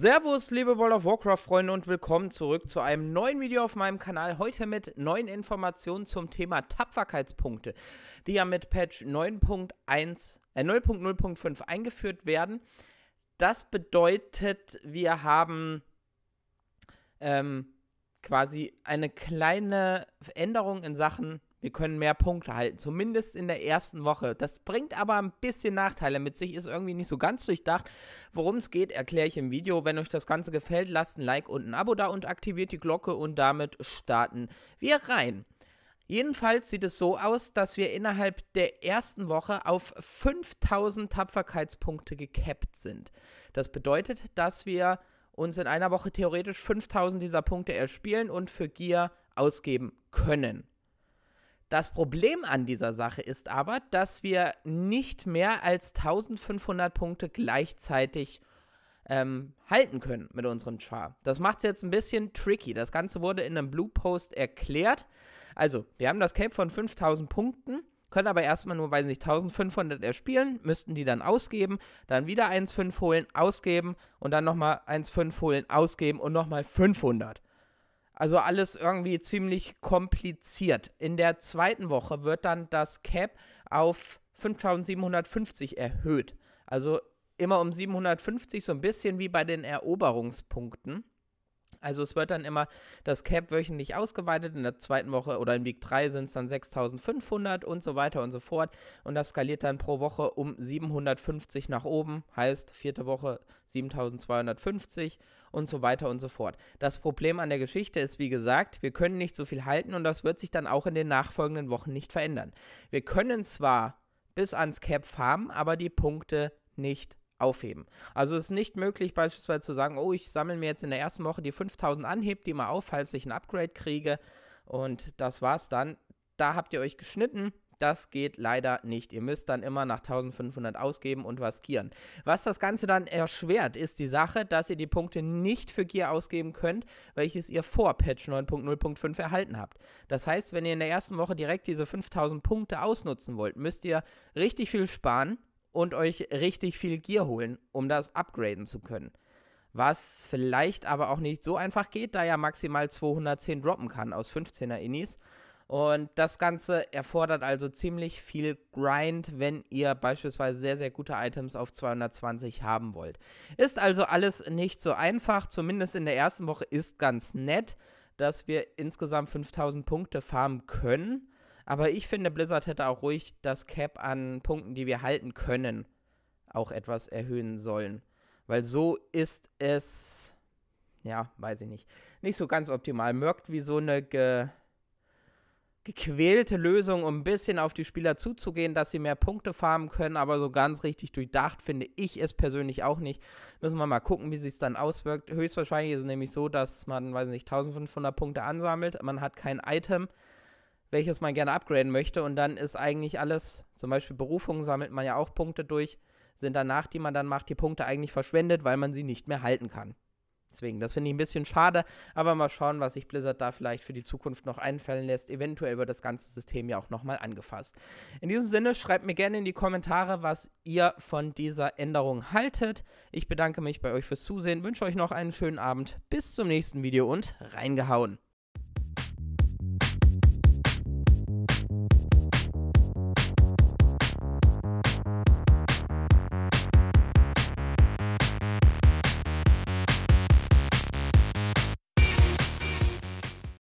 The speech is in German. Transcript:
Servus, liebe World of Warcraft-Freunde und willkommen zurück zu einem neuen Video auf meinem Kanal. Heute mit neuen Informationen zum Thema Tapferkeitspunkte, die ja mit Patch 9.1, äh 0.0.5 eingeführt werden. Das bedeutet, wir haben ähm, quasi eine kleine Änderung in Sachen wir können mehr Punkte halten, zumindest in der ersten Woche. Das bringt aber ein bisschen Nachteile mit sich, ist irgendwie nicht so ganz durchdacht. Worum es geht, erkläre ich im Video. Wenn euch das Ganze gefällt, lasst ein Like und ein Abo da und aktiviert die Glocke und damit starten wir rein. Jedenfalls sieht es so aus, dass wir innerhalb der ersten Woche auf 5000 Tapferkeitspunkte gekappt sind. Das bedeutet, dass wir uns in einer Woche theoretisch 5000 dieser Punkte erspielen und für Gier ausgeben können. Das Problem an dieser Sache ist aber, dass wir nicht mehr als 1500 Punkte gleichzeitig ähm, halten können mit unserem Char. Das macht es jetzt ein bisschen tricky. Das Ganze wurde in einem Blue Post erklärt. Also, wir haben das Cape von 5000 Punkten, können aber erstmal nur, weiß nicht, 1500 erspielen, müssten die dann ausgeben, dann wieder 1,5 holen, ausgeben und dann nochmal 1,5 holen, ausgeben und nochmal 500. Also alles irgendwie ziemlich kompliziert. In der zweiten Woche wird dann das Cap auf 5750 erhöht. Also immer um 750, so ein bisschen wie bei den Eroberungspunkten. Also es wird dann immer das Cap wöchentlich ausgeweitet. In der zweiten Woche oder in Week 3 sind es dann 6500 und so weiter und so fort. Und das skaliert dann pro Woche um 750 nach oben. Heißt vierte Woche 7250 und so weiter und so fort. Das Problem an der Geschichte ist, wie gesagt, wir können nicht so viel halten und das wird sich dann auch in den nachfolgenden Wochen nicht verändern. Wir können zwar bis ans Cap farmen, aber die Punkte nicht aufheben. Also es ist nicht möglich, beispielsweise zu sagen, oh, ich sammle mir jetzt in der ersten Woche die 5000 anheb, die mal auf, falls ich ein Upgrade kriege und das war's dann. Da habt ihr euch geschnitten. Das geht leider nicht. Ihr müsst dann immer nach 1500 ausgeben und was gieren. Was das Ganze dann erschwert, ist die Sache, dass ihr die Punkte nicht für Gier ausgeben könnt, welches ihr vor Patch 9.0.5 erhalten habt. Das heißt, wenn ihr in der ersten Woche direkt diese 5000 Punkte ausnutzen wollt, müsst ihr richtig viel sparen und euch richtig viel Gear holen, um das upgraden zu können. Was vielleicht aber auch nicht so einfach geht, da ja maximal 210 droppen kann aus 15er Inis. Und das Ganze erfordert also ziemlich viel Grind, wenn ihr beispielsweise sehr, sehr gute Items auf 220 haben wollt. Ist also alles nicht so einfach, zumindest in der ersten Woche ist ganz nett, dass wir insgesamt 5000 Punkte farmen können. Aber ich finde, Blizzard hätte auch ruhig das Cap an Punkten, die wir halten können, auch etwas erhöhen sollen. Weil so ist es, ja, weiß ich nicht, nicht so ganz optimal. Merkt wie so eine ge gequälte Lösung, um ein bisschen auf die Spieler zuzugehen, dass sie mehr Punkte farmen können, aber so ganz richtig durchdacht finde ich es persönlich auch nicht. Müssen wir mal gucken, wie sich es dann auswirkt. Höchstwahrscheinlich ist es nämlich so, dass man, weiß ich nicht, 1500 Punkte ansammelt, man hat kein Item, welches man gerne upgraden möchte. Und dann ist eigentlich alles, zum Beispiel Berufung sammelt man ja auch Punkte durch, sind danach, die man dann macht, die Punkte eigentlich verschwendet, weil man sie nicht mehr halten kann. Deswegen, das finde ich ein bisschen schade, aber mal schauen, was sich Blizzard da vielleicht für die Zukunft noch einfallen lässt. Eventuell wird das ganze System ja auch nochmal angefasst. In diesem Sinne, schreibt mir gerne in die Kommentare, was ihr von dieser Änderung haltet. Ich bedanke mich bei euch fürs Zusehen, wünsche euch noch einen schönen Abend, bis zum nächsten Video und reingehauen.